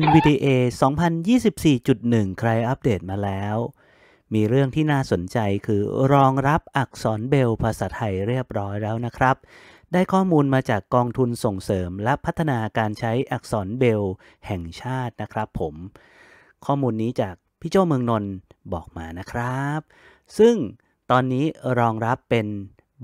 NVDA 2024.1 ใครอัปเดตมาแล้ว มีเรื่องที่น่าสนใจคือรองรับอักษรเบลภาษาไทยเรียบร้อยแล้วนะครับ ได้ข้อมูลมาจากกองทุนส่งเสริมและพัฒนาการใช้อักษรเบลแห่งชาตินะครับผม ข้อมูลนี้จากพี่โจเมืองนนท์บอกมานะครับ ซึ่งตอนนี้รองรับเป็น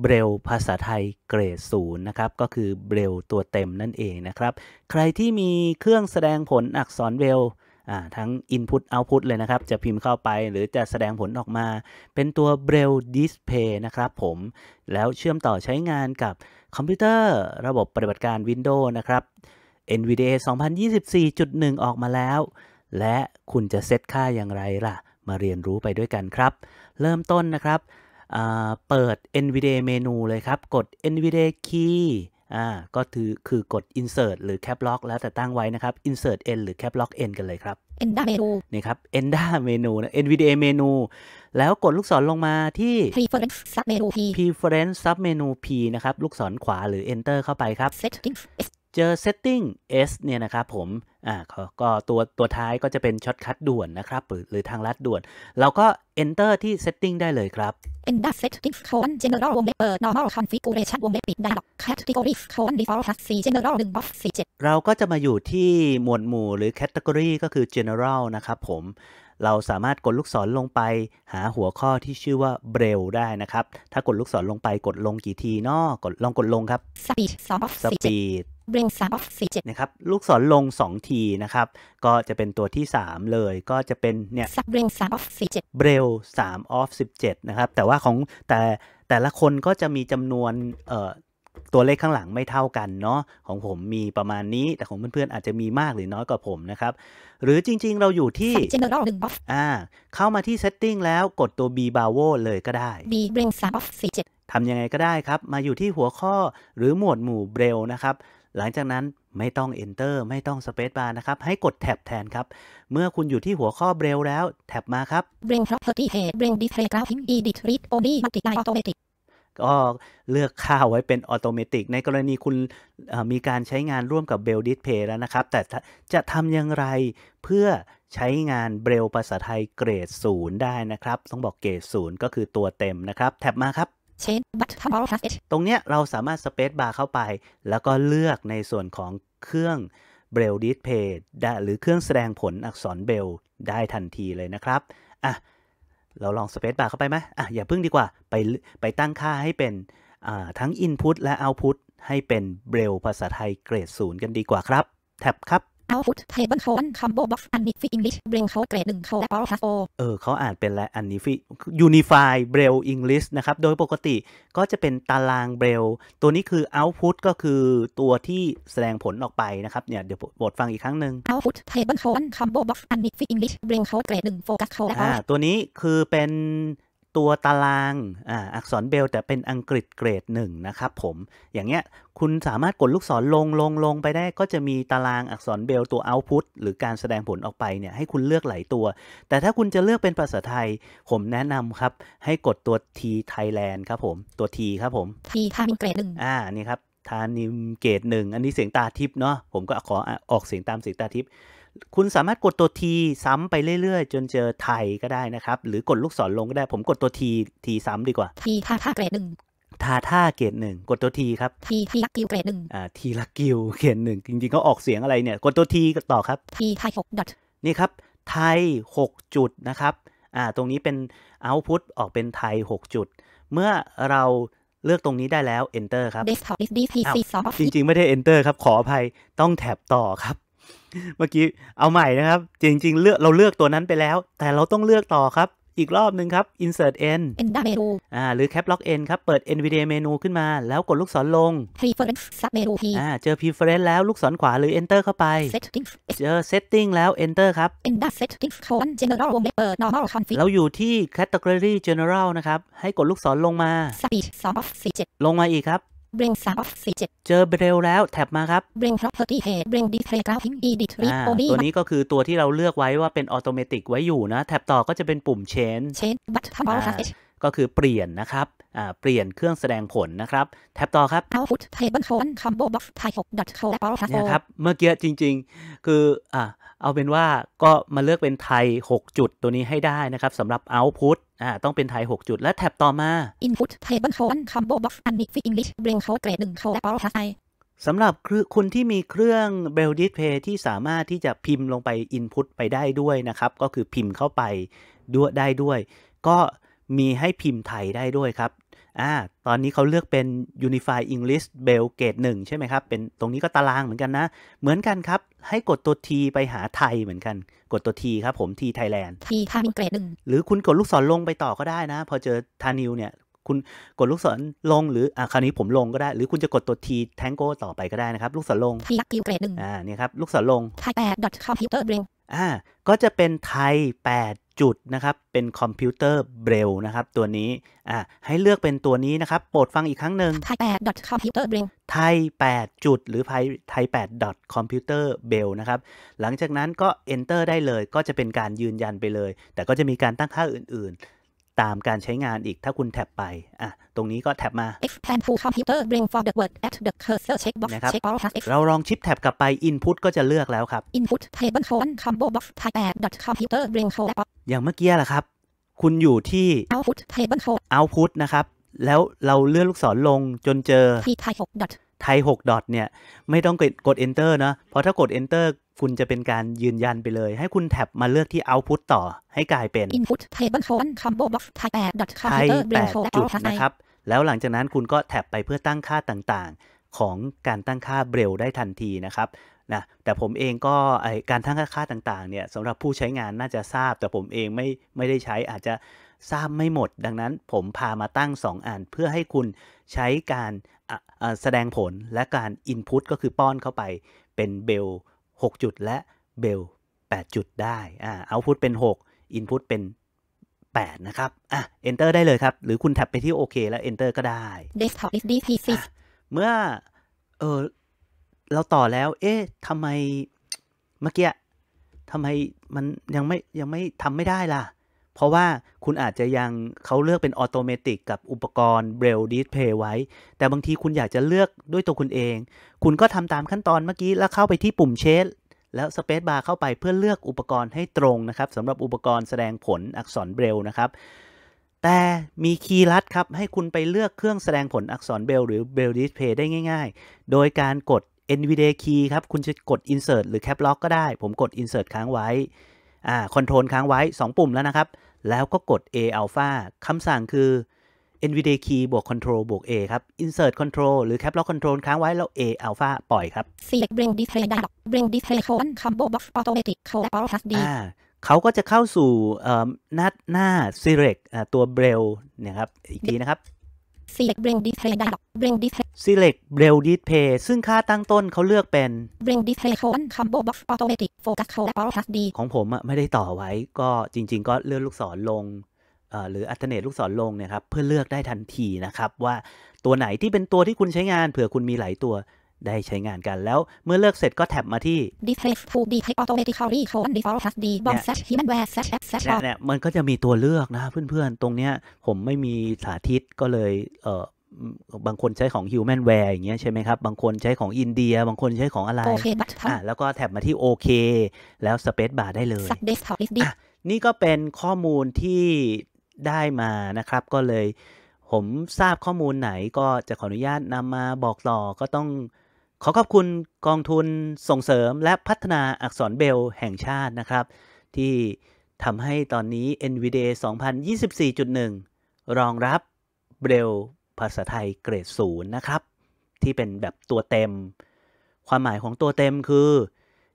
เบรลภาษาไทยเกรดศูนย์นะครับ ก็คือเบรลตัวเต็มนั่นเองนะครับ ใครที่มีเครื่องแสดงผลอักษรเบลทั้ง Input Output เลยนะครับ จะพิมพ์เข้าไป หรือจะแสดงผลออกมา เป็นตัวเบรลดิสเพย์นะครับผมแล้วเชื่อมต่อใช้งานกับคอมพิวเตอร์ระบบปฏิบัติการ Windows นะครับ NVDA 2024.1 ออกมาแล้ว และคุณจะเซตค่าอย่างไรล่ะ มาเรียนรู้ไปด้วยกันครับ เริ่มต้นนะครับเปิด NVDA เมนูเลยครับ กด NVDA Key อ่า ก็คือ คือกด insert หรือ cap lock แล้วแต่ตั้งไว้นะครับ insert n หรือ cap lock n กันเลยครับ enda menu นี่ครับ enda menu นะ nvda เมนู แล้วกดลูกศรลงมาที่ preference sub menu p preference sub menu p นะครับ ลูกศรขวาหรือ enter เข้าไปครับ settings จอ setting S เนี่ยนะครับผม อ่าก็ตัวตัวท้ายก็จะเป็นช็อตคัดด่วนนะครับ หรือทางลัดด่วน เราก็ enter ที่ setting ได้เลยครับ enter setting colon general วงเล็บเปิด normal configuration วงเล็บปิด dialog category colon default plus 4 general 1 box 47เราก็จะมาอยู่ที่หมวดหมู่หรือ category ก็คือ general นะครับผม เราสามารถกดลูกศรลงไปหาหัวข้อที่ชื่อว่าเบรลได้นะครับ ถ้ากดลูกศรลงไป กดลงกี่ทีนอกดลองกดลงครับ speed 2 speed บริงสามอ e o ซ y g e นะครับ ลูกศรลง2ทีนะครับ ก็จะเป็นตัวที่ 3 เลย ก็จะเป็นเนี่ย b บ i n g s o m ส o x เจ็ดเบรลิบเจ็ดนะครับ แต่ว่าของแต่แต่ละคนก็จะมีจำนวนเอ่อตัวเลขข้างหลังไม่เท่ากันเนาะ ของผมมีประมาณนี้ แต่ของเพื่อนๆ อาจจะมีมากหรือน้อยกว่าผมนะครับ หรือจริงๆเราอยู่ที่ General 1 off อ่าเข้ามาที่เซตติ้งแล้วกดตัว B b a v o เลยก็ได้ B b r i n g some off 17ทำยังไงก็ได้ครับ มาอยู่ที่หัวข้อหรือหมวดหมู่เบรลนะครับหลังจากนั้นไม่ต้อง Enter ไม่ต้อง Space Bar นะครับ ให้กดแท็บแทนครับ เมื่อคุณอยู่ที่หัวข้อเบรลแล้ว แท็บมาครับ b r a l Property p a g b r a l Display Graphic Edit Read o n y Multiply Automatic ก็เลือกค่าไว้เป็นออโตเมติกในกรณีคุณมีการใช้งานร่วมกับเบลดิสเพย์แล้วนะครับ แต่จะทำอย่างไรเพื่อใช้งานเบลภาษาไทยเกรดศูนย์ได้นะครับ ต้องบอกเกรดศูนย์ก็คือตัวเต็มนะครับ แท็บมาครับตรงเนี้ยเราสามารถสเปซบาร์เข้าไป แล้วก็เลือกในส่วนของเครื่องเบลดิสเพย์หรือเครื่องแสดงผลอักษรเบลได้ทันทีเลยนะครับ อ่ะ เราลองสเปซบาร์เข้าไปไหมอ่ะอย่าพึ่งดีกว่าไปไปตั้งค่าให้เป็นทั้ง Input และ Output ให้เป็นเบลภาษาไทยเกรดศูนย์กันดีกว่าครับแท็บครับ output table colon combo box unifi english braille code เกรดหนึ่ง code apple has o เออเขาอ่านเป็นอะไร unifi unify braille english นะครับ โดยปกติก็จะเป็นตาราง braille ตัวนี้คือ output ก็คือตัวที่แสดงผลออกไปนะครับเนี่ยเดี๋ยวบทฟังอีกครั้งหนึ่ง output table colon combo box unifi english braille code เกรดหนึ่ง focus code ตัวนี้คือเป็นตัวตารางออักษรเบลแต่เป็นอังกฤษเกรด1นะครับผมอย่างเงี้ยคุณสามารถกดลูกศรลงลงลงไปได้ ก็จะมีตารางอักษรเบลตัวเอาต์พุตหรือการแสดงผลออกไปเนี่ยให้คุณเลือกหลายตัว แต่ถ้าคุณจะเลือกเป็นภาษาไทย ผมแนะนำครับให้กดตัว T Thailand ครับผมตัว T ครับผม T ทานิมเกรดหนึ่งอ่านี่ครับทานิมเกรดหนึ่งอันนี้เสียงตาทิพย์เนาะผมก็ขอออกเสียงตามเสียงตาทิพย์คุณสามารถกดตัวทีซ้ำไปเรื่อยๆ จนเจอไทยก็ได้นะครับ หรือกดลูกศรลงก็ได้ ผมกดตัวทีทีซ้ำดีกว่าทีท่าท่าเกรดหนึ่งท่าท่าเกรดหนึ่งกดตัวทีครับทีทีลักกิวเกรดหนึ่งอ่าทีลักกิวเกรดหนึ่งจริงๆก็ออกเสียงอะไรเนี่ย กดตัวทีต่อครับทีไทยหกดอทนี่ครับ ไทย 6 จุดนะครับอ่าตรงนี้เป็นเอาพุตออกเป็นไทย6จุดเมื่อเราเลือกตรงนี้ได้แล้ว enter ครับ desktop d p c จริง ๆไม่ได้ enter ครับขออภัยต้องแท็บต่อครับเมื่อกี้เอาใหม่นะครับ จริงๆเลือกเราเลือกตัวนั้นไปแล้ว แต่เราต้องเลือกต่อครับ อีกรอบหนึ่งครับ insert n end menu อ่าหรือ cap lock n ครับ เปิด nvidia menu ขึ้นมาแล้วกดลูกศรลง preference sub menu p อ่าเจอ preference แล้วลูกศรขวาหรือ enter เข้าไป settings เจอ setting แล้ว enter ครับ end settings colon general วงเล็บเปิด normal config เราอยู่ที่ category general นะครับ ให้กดลูกศรลงมา speed 2 of 47ลงมาอีกครับเบรนสามอฟสี่เจ็ดเจอเบรลแล้ว แท็บมาครับเบรนพร็อพเพอร์ตี้เฮดเบรนดีเทลกราฟิกอีดิทรีโอดีตัวนี้ก็คือตัวที่เราเลือกไว้ว่าเป็นออโตเมติกไว้อยู่นะ แท็บต่อก็จะเป็นปุ่มเชนเชนบัตทัมบอลคัสก็คือเปลี่ยนนะครับ เปลี่ยนเครื่องแสดงผลนะครับ แท็บต่อครับ output table colon combo box type dot color นะครับเมื่อกี้จริงๆ คืออ่าเอาเป็นว่าก็มาเลือกเป็นไทย 6 จุดตัวนี้ให้ได้นะครับสำหรับ output อ่าต้องเป็นไทย 6 จุดและแท็บต่อมา input table colon combo box and mix english brain code grade 1 color plus i สำหรับคุณที่มีเครื่อง b r a i l l e Display ที่สามารถที่จะพิมพ์ลงไป Input ไปได้ด้วยนะครับก็คือพิมพ์เข้าไปด้วยได้ด้วย ก็มีให้พิมพ์ไทยได้ด้วยครับ อ่า ตอนนี้เขาเลือกเป็น Unify English Bell Grade 1 ใช่ไหมครับ เป็น ตรงนี้ก็ตารางเหมือนกันนะ เหมือนกันครับ ให้กดตัว T ไปหาไทยเหมือนกัน กดตัว T ครับผม T Thailand T ค่ะมีเกรดหนึ่งหรือคุณกดลูกศรลงไปต่อก็ได้นะ พอเจอทานิวเนี่ย คุณกดลูกศรลงหรือ อ่า คราวนี้ผมลงก็ได้ หรือคุณจะกดตัวทแท a งโกต่อไปก็ได้นะครับลูกศรลงที T เกรดหนึ่งอ่าเนี่ยครับลูกศรลง Thai ท c o m พิ t e r อร์ i บ l e อ่าก็จะเป็นไทย8จุดนะครับ เป็นคอมพิวเตอร์เบรลนะครับ ตัวนี้อ่าให้เลือกเป็นตัวนี้นะครับ โปรดฟังอีกครั้งหนึ่งไทย8 dot computer b r a i l ไทย8จุดหรือไทยไทย8 dot computer b r a i l นะครับ หลังจากนั้นก็ enter ได้เลยก็จะเป็นการยืนยันไปเลย แต่ก็จะมีการตั้งค่าอื่น ๆตามการใช้งานอีกถ้าคุณแท็บไป อ่ะ ตรงนี้ก็แท็บมา expand full computer brain for the word at the cursor check box check all has เราลองชิปแท็บกลับไป input ก็จะเลือกแล้วครับ input table colon combo box type dot computer brain colon อย่างเมื่อกี้แหละครับ คุณอยู่ที่ output table colon output นะครับ แล้วเราเลื่อนลูกศรลงจนเจอ t type 6 dot ไทย6ดอทเนี่ย ไม่ต้องกด enter นะเพราะถ้ากด enter คุณจะเป็นการยืนยันไปเลย ให้คุณแท็บมาเลือกที่ output ต่อให้กลายเป็น input table font combo box type 8 computer brain 8จุดนะครับแล้วหลังจากนั้นคุณก็แท็บไปเพื่อตั้งค่าต่าง ๆ ของการตั้งค่าเบรลได้ทันทีนะครับนะแต่ผมเองก็การตั้งค่าต่างๆเนี่ยสำหรับผู้ใช้งานน่าจะทราบแต่ผมเองไม่ไม่ได้ใช้อาจจะทราบไม่หมด ดังนั้นผมพามาตั้ง 2อันเพื่อให้คุณใช้การแสดงผลและการ Input ก็คือป้อนเข้าไปเป็นเบล6 จุดและเบล 8 จุดได้อ่าเอาพุทเป็น 6 Input เป็น 8 นะครับอ่ะ Enter ได้เลยครับ หรือคุณแท็บไปที่โอเคแล้ว Enter ก็ได้ Desktop is d p c เมื่อ เออเราต่อแล้ว เอ๊ะทำไมเมื่อกี้ทำไม มันยังไม่ยังไม่ทำไม่ได้ล่ะเพราะว่าคุณอาจจะยังเขาเลือกเป็นออโตเมติกกับอุปกรณ์เบรลดิสเพย์ไว้ แต่บางทีคุณอยากจะเลือกด้วยตัวคุณเอง คุณก็ทำตามขั้นตอนเมื่อกี้ แล้วเข้าไปที่ปุ่มเชสแล้วสเปซบาร์เข้าไปเพื่อเลือกอุปกรณ์ให้ตรงนะครับสำหรับอุปกรณ์แสดงผลอักษรเบรลนะครับ แต่มีคีย์ลัดครับ ให้คุณไปเลือกเครื่องแสดงผลอักษรเบลหรือเบลดิสเพย์ได้ง่ายๆ โดยการกด NVDA key ครับคุณจะกด insert หรือ cap lock ก็ได้ผมกด insert ค้างไว้อ่าคอนโทรลค้างไว้ 2 ปุ่มแล้วนะครับ แล้วก็กด A alpha คำสั่งคือ NVDA key บวก control บวก A ครับ insert control หรือ cap lock control ค้างไว้แล้ว A alpha ปล่อยครับ select bring display d o w bring display colon combo box automatic color all plus D อ่าเขาก็จะเข้าสู่หน้าหน้า select ตัวเบลเนี่ยครับ อีกทีนะครับ select brain display dialog b r i n display select b r i n display ซึ่งค่าตั้งต้นเขาเลือกเป็น brain display cone combo box automatic focus cone all plus d ของผมไม่ได้ต่อไว้ก็จริง ๆ ก็เลื่อนลูกศรลง หรืออัตเนตลูกศรลงเนี่ยครับ เพื่อเลือกได้ทันทีนะครับว่าตัวไหนที่เป็นตัวที่คุณใช้งานเผื่อคุณมีหลายตัวได้ใช้งานกันแล้วเมื่อเลือกเสร็จก็แท็บมาที่ Display Full Display Automatically h o n Default HD Bomb Set Humanware Set App Set เนี่ยมันก็จะมีตัวเลือกนะเพื่อนๆ ตรงเนี้ยผมไม่มีสาธิตก็เลย เออบางคนใช้ของ Humanware อย่างเงี้ยใช่ไหมครับ บางคนใช้ของอินเดีย บางคนใช้ของอะไร okay, อ่ะแล้วก็แท็บมาที่โอเคแล้ว Space Bar ได้เลย นี่ก็เป็นข้อมูลที่ได้มานะครับก็เลย ผมทราบข้อมูลไหนก็จะขออนุญาตนำมาบอกต่อก็ต้องขอขอบคุณกองทุนส่งเสริมและพัฒนาอักษรเบลแห่งชาตินะครับ ที่ทำให้ตอนนี้ NVDA 2024.1 รองรับเบลภาษาไทยเกรดศูนย์นะครับ ที่เป็นแบบตัวเต็มความหมายของตัวเต็มคือ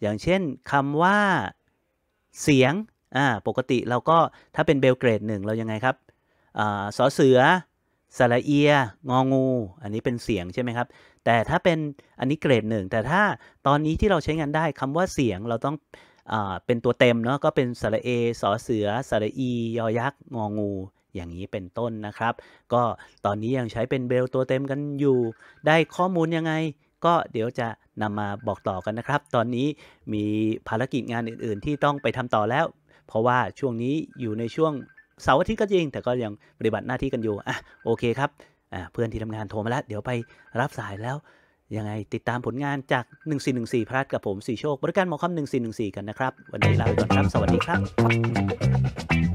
อย่างเช่นคำว่าเสียงอ่าปกติเราก็ถ้าเป็นเบลเกรดหนึ่งเรายังไงครับอสอเสือ สระเอีย งองู อันนี้เป็นเสียงใช่ไหมครับแต่ถ้าเป็นอันนี้เกรดหนึ่ง แต่ถ้าตอนนี้ที่เราใช้งานได้คำว่าเสียงเราต้องเป็นตัวเต็มเนาะก็เป็นสระเอสอเสือสระอี ยอยักษ์ งองู อย่างนี้เป็นต้นนะครับ ก็ตอนนี้ยังใช้เป็นเบลตัวเต็มกันอยู่ ได้ข้อมูลยังไง ก็เดี๋ยวจะนำมาบอกต่อกันนะครับ ตอนนี้มีภารกิจงานอื่นๆที่ต้องไปทำต่อแล้ว เพราะว่าช่วงนี้อยู่ในช่วงเสาร์อาทิตย์ก็จริง แต่ก็ยังปฏิบัติหน้าที่กันอยู่อ่ะโอเคครับเพื่อนที่ทำงานโทรมาแล้ว เดี๋ยวไปรับสายแล้ว ยังไงติดตามผลงานจาก 1414พลัดกับผมสีโชค บริการหมอคำ1414กันนะครับ วันนี้ลาไปก่อนครับสวัสดีครับ